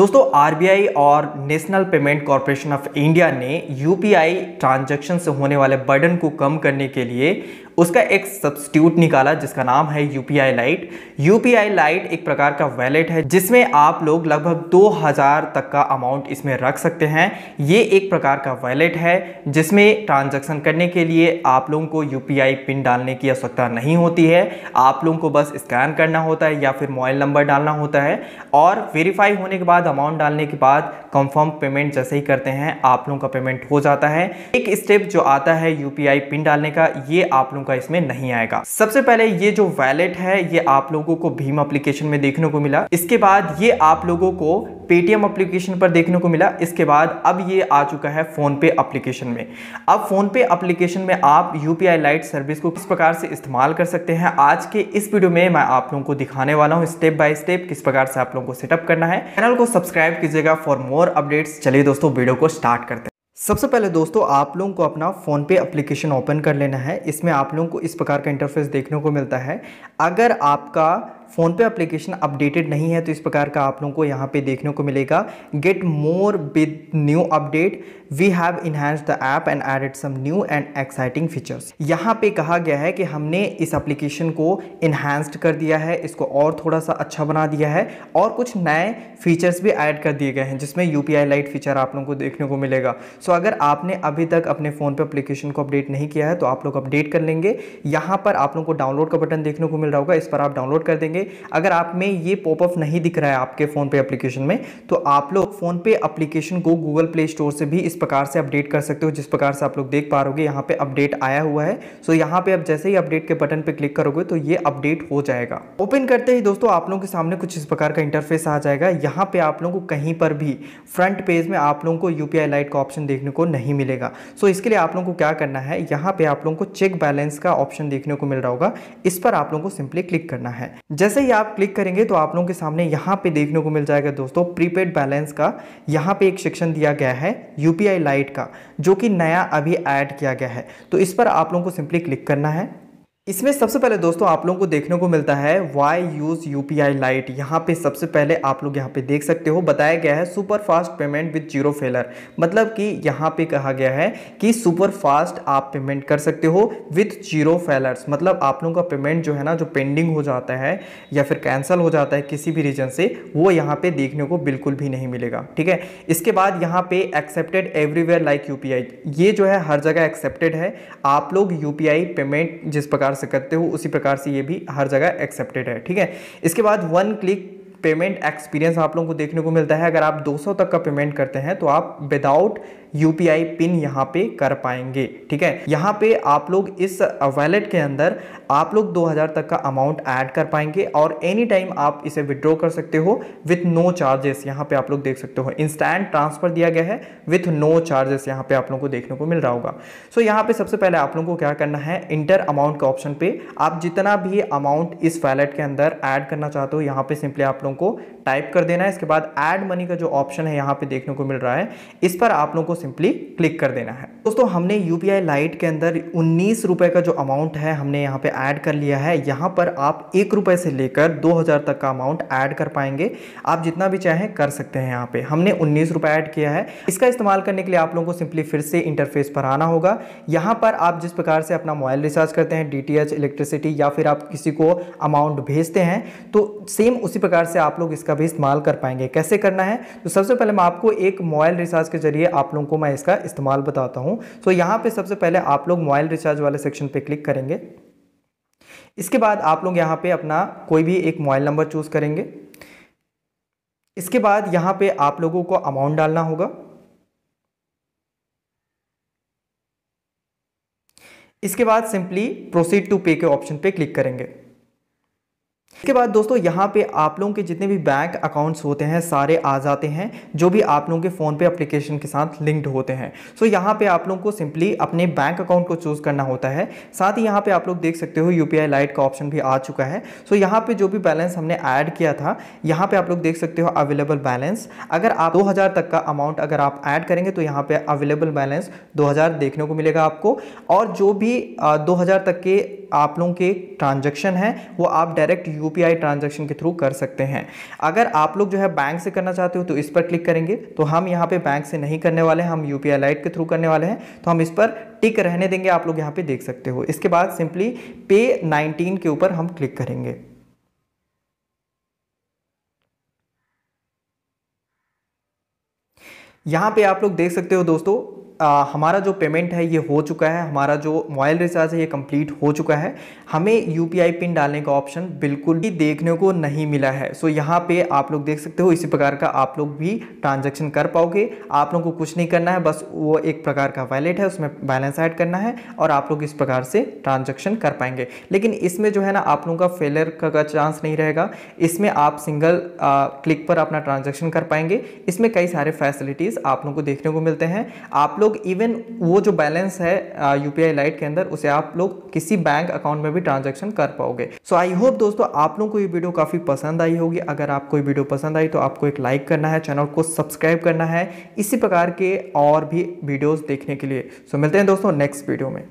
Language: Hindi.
दोस्तों आरबीआई और national payment corporation of India ने यूपीआई ट्रांजैक्शन से होने वाले बर्डन को कम करने के लिए उसका एक सब्सिट्यूट निकाला जिसका नाम है U P I lite UPI lite एक प्रकार का वैलेट है जिसमें आप लोग लगभग 2000 तक का अमाउंट इसमें रख सकते हैं ये एक प्रकार का वैलेट है जिसमें ट्रांजैक्शन करने के लिए आप लोगों को यूपीआई पिन डालने की आवश्यकता नहीं होती है आप लोगों को बस स्कैन करना होता है या फिर मोबाइल नंबर डालना होता है और वेरीफाई होने के बाद अमाउंट डालने के बाद कंफर्म पेमेंट जैसे ही करते हैं आप लोगों का पेमेंट हो जाता है एक स्टेप जो आता है यूपीआई पिन डालने का ये आप लोग लोगों का इसमें नहीं आएगा सबसे पहले ये जो वैलेट है ये आप लोगों को भीम अप्लीकेशन में देखने को मिला इसके बाद ये आप लोगों को पेटीएम अप्लीकेशन पर देखने को मिला इसके बाद अब ये आ चुका है फोन पे अप्लीकेशन में अब फोन पे अप्लीकेशन में आप U P I lite service को किस प्रकार से इस्तेमाल कर सकते हैं आज के इस वीडियो में मैं आप लोगों को दिखाने वाला हूँ स्टेप बाय स्टेप किस प्रकार से आप लोगों को सेटअप करना है चैनल को सब्सक्राइब कीजिएगा फॉर मोर अपडेट्स चलिए दोस्तों वीडियो को स्टार्ट करते हैं सबसे पहले दोस्तों आप लोगों को अपना फ़ोन पे एप्लीकेशन ओपन कर लेना है इसमें आप लोगों को इस प्रकार का इंटरफेस देखने को मिलता है अगर आपका फ़ोन पे एप्लीकेशन अपडेटेड नहीं है तो इस प्रकार का आप लोगों को यहाँ पे देखने को मिलेगा get more with new update we have enhance the app and added some new and exciting features यहाँ पे कहा गया है कि हमने इस एप्लीकेशन को इन्हांस्ड कर दिया है इसको और थोड़ा सा अच्छा बना दिया है और कुछ नए फीचर्स भी ऐड कर दिए गए हैं जिसमें यू पी लाइट फीचर आप लोगों को देखने को मिलेगा सो so, अगर आपने अभी तक अपने फ़ोन पे एप्लीकेशन को अपडेट नहीं किया है तो आप लोग अपडेट कर लेंगे यहाँ पर आप लोगों को डाउनलोड का बटन देखने को मिल रहा होगा इस पर आप डाउनलोड कर देंगे करेंगे अगर आप में ये पॉपअप नहीं दिख रहा है आपके फ़ोन पे एप्लीकेशन में तो आप लोग फ़ोन पे एप्लीकेशन को गूगल प्ले स्टोर से भी इस प्रकार से अपडेट कर सकते हो जिस प्रकार से आप लोग देख पा रहे यहाँ पे अपडेट आया हुआ है सो यहाँ पे आप जैसे ही अपडेट के बटन पर क्लिक करोगे तो ये अपडेट हो जाएगा ओपन करते ही दोस्तों आप लोगों के सामने कुछ इस प्रकार का इंटरफेस आ जाएगा यहाँ पे आप लोगों को कहीं पर भी फ्रंट पेज में आप लोगों को यूपीआई लाइट का ऑप्शन देखने को नहीं मिलेगा सो इसके लिए आप लोगों को क्या करना है यहाँ पे आप लोगों को चेक बैलेंस का ऑप्शन देखने को मिल रहा होगा इस पर आप लोगों को सिंपली क्लिक करना है जैसे जैसे ही आप क्लिक करेंगे तो आप लोगों के सामने यहाँ पे देखने को मिल जाएगा दोस्तों प्रीपेड बैलेंस का यहाँ पे एक सेक्शन दिया गया है यू पी लाइट का जो कि नया अभी ऐड किया गया है तो इस पर आप लोगों को सिंपली क्लिक करना है इसमें सबसे पहले दोस्तों आप लोगों को देखने को मिलता है why use U P I lite यहाँ पे सबसे पहले आप लोग यहाँ पे देख सकते हो बताया गया है super fast payment with zero failure मतलब कि यहाँ पे कहा गया है कि सुपर फास्ट आप पेमेंट कर सकते हो विद जीरो फेलर्स मतलब आप लोगों का पेमेंट जो है ना जो पेंडिंग हो जाता है या फिर कैंसिल हो जाता है किसी भी रीजन से वो यहाँ पे देखने को बिल्कुल भी नहीं मिलेगा ठीक है इसके बाद यहाँ पे एक्सेप्टेड एवरीवेयर लाइक यू ये जो है हर जगह एक्सेप्टेड है आप लोग यू पेमेंट जिस प्रकार से करते हो उसी प्रकार से ये भी हर जगह एक्सेप्टेड है ठीक है इसके बाद वन क्लिक पेमेंट एक्सपीरियंस आप लोगों को देखने को मिलता है अगर आप 200 तक का पेमेंट करते हैं तो आप विदाउट यूपीआई पिन यहाँ पे कर पाएंगे ठीक है यहाँ पे आप लोग इस वैलेट के अंदर आप लोग 2000 तक का अमाउंट ऐड कर पाएंगे और एनी टाइम आप इसे विदड्रॉ कर सकते हो विथ नो चार्जेस यहाँ पे आप लोग देख सकते हो इंस्टेंट ट्रांसफर दिया गया है विथ नो चार्जेस यहाँ पे आप लोगों को देखने को मिल रहा होगा सो so, यहाँ पे सबसे पहले आप लोग को क्या करना है इंटर अमाउंट के ऑप्शन पे आप जितना भी अमाउंट इस वैलेट के अंदर ऐड करना चाहते हो यहाँ पे सिंपली आप लोगों को टाइप कर देना है इसके बाद एड मनी का जो ऑप्शन है यहाँ पे देखने को मिल रहा है इस पर आप लोगों को सिंपली क्लिक कर देना है दोस्तों हमने यू पी लाइट के अंदर उन्नीस रुपये का जो अमाउंट है हमने यहाँ पे ऐड कर लिया है यहाँ पर आप एक रुपये से लेकर दो हज़ार तक का अमाउंट ऐड कर पाएंगे आप जितना भी चाहें कर सकते हैं यहाँ पे हमने उन्नीस रुपये ऐड किया है इसका इस्तेमाल करने के लिए आप लोगों को सिंपली फिर से इंटरफेस पर आना होगा यहाँ पर आप जिस प्रकार से अपना मोबाइल रिचार्ज करते हैं डी इलेक्ट्रिसिटी या फिर आप किसी को अमाउंट भेजते हैं तो सेम उसी प्रकार से आप लोग इसका भी इस्तेमाल कर पाएंगे कैसे करना है तो सबसे पहले मैं आपको एक मोबाइल रिचार्ज के जरिए आप लोगों उनको मैं इसका इस्तेमाल बताता हूँ सो so, यहाँ पे सबसे पहले आप लोग मोबाइल रिचार्ज वाले सेक्शन पे क्लिक करेंगे इसके बाद आप लोग यहाँ पे अपना कोई भी एक मोबाइल नंबर चूज़ करेंगे इसके बाद यहाँ पे आप लोगों को अमाउंट डालना होगा इसके बाद सिंपली प्रोसीड टू पे के ऑप्शन पे क्लिक करेंगे इसके बाद दोस्तों यहाँ पे आप लोगों के जितने भी बैंक अकाउंट्स होते हैं सारे आ जाते हैं जो भी आप लोगों के फ़ोन पे एप्लीकेशन के साथ लिंक्ड होते हैं सो so, यहाँ पे आप लोगों को सिंपली अपने बैंक अकाउंट को चूज़ करना होता है साथ ही यहाँ पे आप लोग देख सकते हो यू लाइट का ऑप्शन भी आ चुका है सो so, यहाँ पर जो भी बैलेंस हमने ऐड किया था यहाँ पर आप लोग देख सकते हो अवेलेबल बैलेंस अगर आप दो तक का अमाउंट अगर आप ऐड करेंगे तो यहाँ पर अवेलेबल बैलेंस दो देखने को मिलेगा आपको और जो भी दो तक के आप लोगों के ट्रांजेक्शन है वो आप डायरेक्ट यू ट्रांजेक्शन के थ्रू कर सकते हैं अगर आप लोग जो है बैंक से करना चाहते हो तो इस पर क्लिक करेंगे तो हम यहाँ पे बैंक से नहीं करने वाले हम यू पी के थ्रू करने वाले हैं तो हम इस पर टिक रहने देंगे आप लोग यहाँ पर देख सकते हो इसके बाद सिंपली पे नाइनटीन के ऊपर हम क्लिक करेंगे यहाँ पे आप लोग देख सकते हो दोस्तों आ, हमारा जो पेमेंट है ये हो चुका है हमारा जो मोबाइल रिचार्ज है ये कंप्लीट हो चुका है हमें यू पिन डालने का ऑप्शन बिल्कुल भी देखने को नहीं मिला है सो यहाँ पे आप लोग देख सकते हो इसी प्रकार का आप लोग भी ट्रांजेक्शन कर पाओगे आप लोग को कुछ नहीं करना है बस वो एक प्रकार का वैलेट है उसमें बैलेंस ऐड करना है और आप लोग इस प्रकार से ट्रांजेक्शन कर पाएंगे लेकिन इसमें जो है ना आप लोगों का फेलियर का चांस नहीं रहेगा इसमें आप सिंगल आ, क्लिक पर अपना ट्रांजेक्शन कर पाएंगे इसमें कई सारे फैसिलिटीज़ आप लोग को देखने को मिलते हैं आप लोग लोग इवन वो जो बैलेंस है यू पी लाइट के अंदर उसे आप लोग किसी बैंक अकाउंट में भी ट्रांजेक्शन कर पाओगे सो आई होप दोस्तों आप लोगों को ये वीडियो काफ़ी पसंद आई होगी अगर आपको ये वीडियो पसंद आई तो आपको एक लाइक करना है चैनल को सब्सक्राइब करना है इसी प्रकार के और भी वीडियोज़ देखने के लिए सो so, मिलते हैं दोस्तों नेक्स्ट वीडियो में